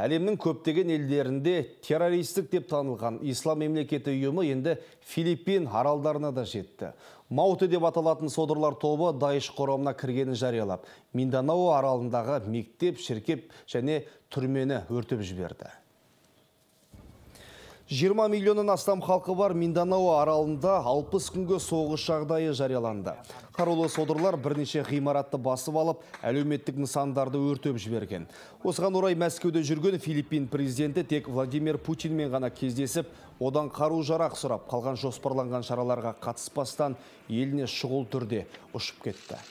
Әлемнің көптеген елдерінде террористік деп танылған ислам мемлекеті ұйымы енді Филиппин аралдарына да жетті. Мауты деп аталатын содырлар тобы Дайыш құрамына кіргенін жариялап, Минданау аралындағы мектеп, шіркеп және түрмені өртіп жіберді. 20 миллионнан астам халқы бар Минданау аралында 60 күнгі соғы шағдайы жарияланды. Қарулы содырлар бірнеше ғимаратты басып алып, әлеуметтік нысандарды өртеп жіберген. Осыған орай Мәскеуде жүрген Филиппин президенті тек Владимир Путинмен ғана кездесіп, одан қару жарақ сұрап, қалған жоспарланған шараларға қатыспастан еліне шұғыл түрде ұшып кетті.